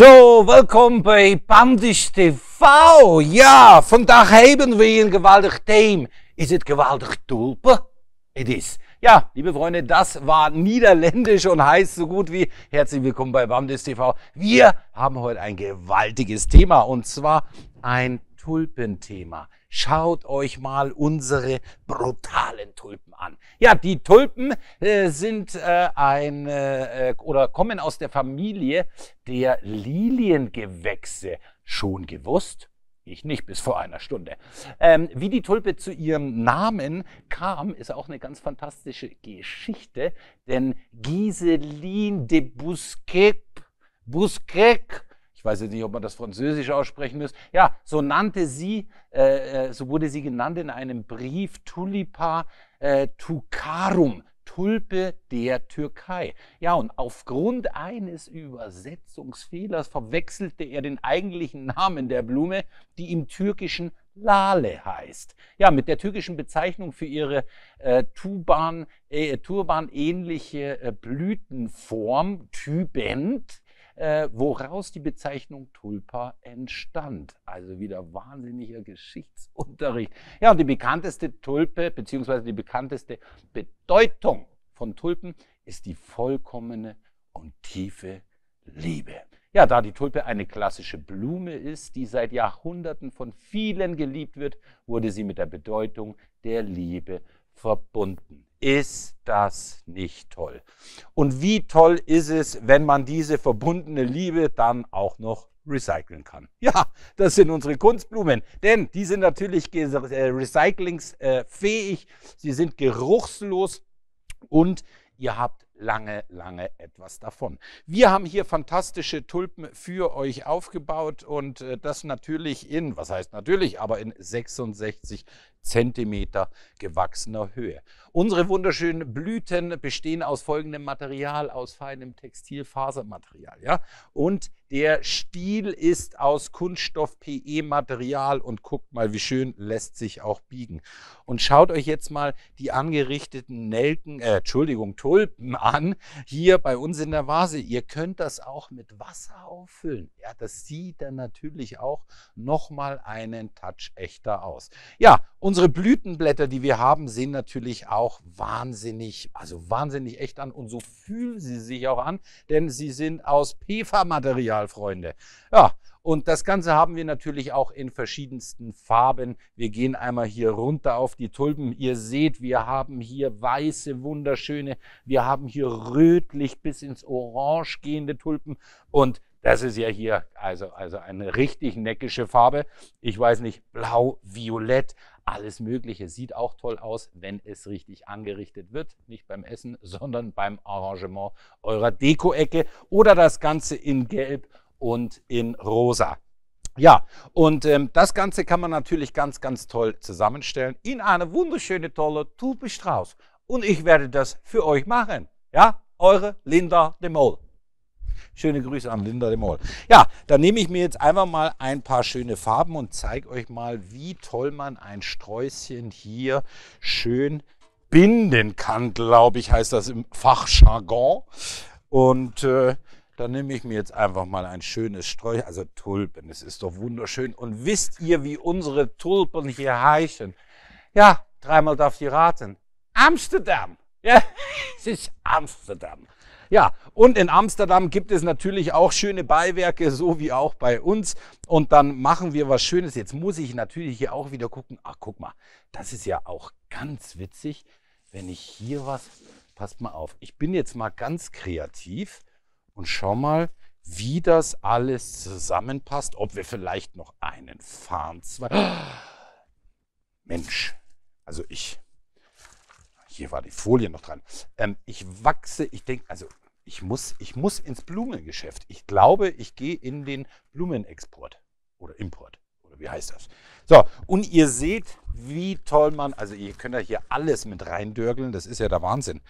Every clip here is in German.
So, welkom bij Pandisch TV. Ja, vandaag hebben we een geweldig thema. Is het geweldig tulpen? It is. Ja, liebe Freunde, das war niederländisch und heißt so gut wie herzlich willkommen bei Bamdis TV. Wir haben heute ein gewaltiges Thema und zwar ein Tulpenthema. Schaut euch mal unsere brutalen Tulpen an. Ja, die Tulpen äh, sind äh, ein äh, oder kommen aus der Familie der Liliengewächse. Schon gewusst? Ich nicht bis vor einer Stunde. Ähm, wie die Tulpe zu ihrem Namen kam, ist auch eine ganz fantastische Geschichte, denn Giseline de Busquet, Busquet ich weiß jetzt nicht, ob man das französisch aussprechen muss. Ja, so nannte sie, äh, äh so wurde sie genannt in einem Brief Tulipa äh, Tucarum, Tulpe der Türkei. Ja, und aufgrund eines Übersetzungsfehlers verwechselte er den eigentlichen Namen der Blume, die im Türkischen Lale heißt. Ja, mit der türkischen Bezeichnung für ihre äh, äh Turban-ähnliche äh, Blütenform, Tübent, äh, woraus die Bezeichnung Tulpa entstand. Also wieder wahnsinniger Geschichtsunterricht. Ja, und die bekannteste Tulpe beziehungsweise die bekannteste Bedeutung von Tulpen ist die vollkommene und tiefe Liebe. Ja, da die Tulpe eine klassische Blume ist, die seit Jahrhunderten von vielen geliebt wird, wurde sie mit der Bedeutung der Liebe verbunden. Ist das nicht toll? Und wie toll ist es, wenn man diese verbundene Liebe dann auch noch recyceln kann. Ja, das sind unsere Kunstblumen, denn die sind natürlich äh, recyclingsfähig, sie sind geruchslos und ihr habt lange, lange etwas davon. Wir haben hier fantastische Tulpen für euch aufgebaut und äh, das natürlich in, was heißt natürlich, aber in 66 Zentimeter gewachsener Höhe. Unsere wunderschönen Blüten bestehen aus folgendem Material, aus feinem Textilfasermaterial. Ja? Und der Stiel ist aus Kunststoff-PE-Material und guckt mal, wie schön lässt sich auch biegen. Und schaut euch jetzt mal die angerichteten Nelken, äh, Entschuldigung, Tulpen an, hier bei uns in der Vase. Ihr könnt das auch mit Wasser auffüllen. Ja, das sieht dann natürlich auch nochmal einen Touch echter aus. Ja, und Unsere Blütenblätter, die wir haben, sehen natürlich auch wahnsinnig, also wahnsinnig echt an und so fühlen sie sich auch an, denn sie sind aus PFA-Material, Freunde. Ja, und das Ganze haben wir natürlich auch in verschiedensten Farben. Wir gehen einmal hier runter auf die Tulpen. Ihr seht, wir haben hier weiße, wunderschöne, wir haben hier rötlich bis ins Orange gehende Tulpen und das ist ja hier also, also eine richtig neckische Farbe. Ich weiß nicht, blau, violett, alles Mögliche. Sieht auch toll aus, wenn es richtig angerichtet wird. Nicht beim Essen, sondern beim Arrangement eurer Deko-Ecke oder das Ganze in Gelb und in Rosa. Ja, und ähm, das Ganze kann man natürlich ganz, ganz toll zusammenstellen in eine wunderschöne, tolle Tulpe Strauß. Und ich werde das für euch machen. Ja, eure Linda de Mol. Schöne Grüße an Linda de Mol. Ja, dann nehme ich mir jetzt einfach mal ein paar schöne Farben und zeige euch mal, wie toll man ein Sträußchen hier schön binden kann, glaube ich, heißt das im Fachjargon. Und äh, dann nehme ich mir jetzt einfach mal ein schönes Sträußchen, also Tulpen, es ist doch wunderschön. Und wisst ihr, wie unsere Tulpen hier heißen? Ja, dreimal darf ich raten. Amsterdam. Ja, es ist Amsterdam. Ja, und in Amsterdam gibt es natürlich auch schöne Beiwerke, so wie auch bei uns. Und dann machen wir was Schönes. Jetzt muss ich natürlich hier auch wieder gucken. Ach, guck mal, das ist ja auch ganz witzig, wenn ich hier was... Passt mal auf, ich bin jetzt mal ganz kreativ und schau mal, wie das alles zusammenpasst, ob wir vielleicht noch einen Farnzweig. Mensch, also ich hier war die Folie noch dran. Ähm, ich wachse, ich denke, also ich muss, ich muss ins Blumengeschäft. Ich glaube, ich gehe in den Blumenexport oder Import oder wie heißt das? So, und ihr seht, wie toll man, also ihr könnt ja hier alles mit reindörgeln, das ist ja der Wahnsinn.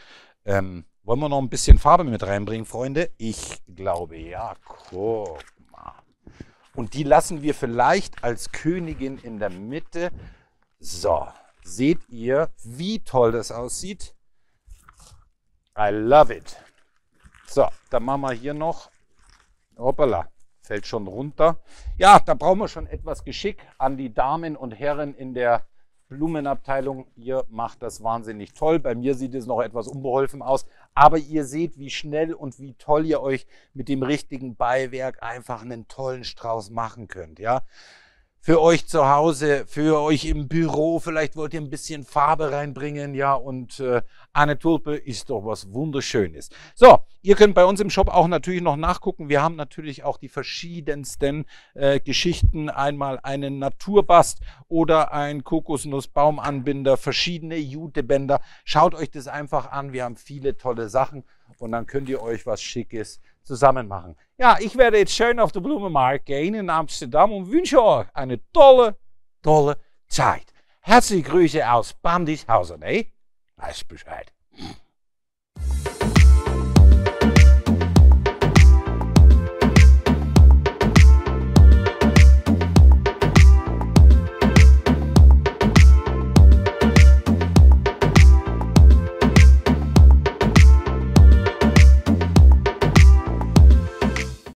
Ähm, wollen wir noch ein bisschen Farbe mit reinbringen, Freunde? Ich glaube, ja, guck mal. Und die lassen wir vielleicht als Königin in der Mitte. So, seht ihr, wie toll das aussieht. I love it. So, dann machen wir hier noch, hoppala, fällt schon runter. Ja, da brauchen wir schon etwas Geschick an die Damen und Herren in der Blumenabteilung. Ihr macht das wahnsinnig toll. Bei mir sieht es noch etwas unbeholfen aus. Aber ihr seht, wie schnell und wie toll ihr euch mit dem richtigen Beiwerk einfach einen tollen Strauß machen könnt. Ja, für euch zu Hause, für euch im Büro. Vielleicht wollt ihr ein bisschen Farbe reinbringen, ja. Und äh, eine Tulpe ist doch was Wunderschönes. So, ihr könnt bei uns im Shop auch natürlich noch nachgucken. Wir haben natürlich auch die verschiedensten äh, Geschichten. Einmal einen Naturbast oder ein Kokosnussbaumanbinder, verschiedene Jutebänder. Schaut euch das einfach an. Wir haben viele tolle Sachen und dann könnt ihr euch was Schickes zusammen machen. Ja, ich werde jetzt schön auf den Blumenmarkt gehen in Amsterdam und wünsche euch eine tolle, tolle Zeit. Herzliche Grüße aus Bandishausen, eh? Weiß Bescheid.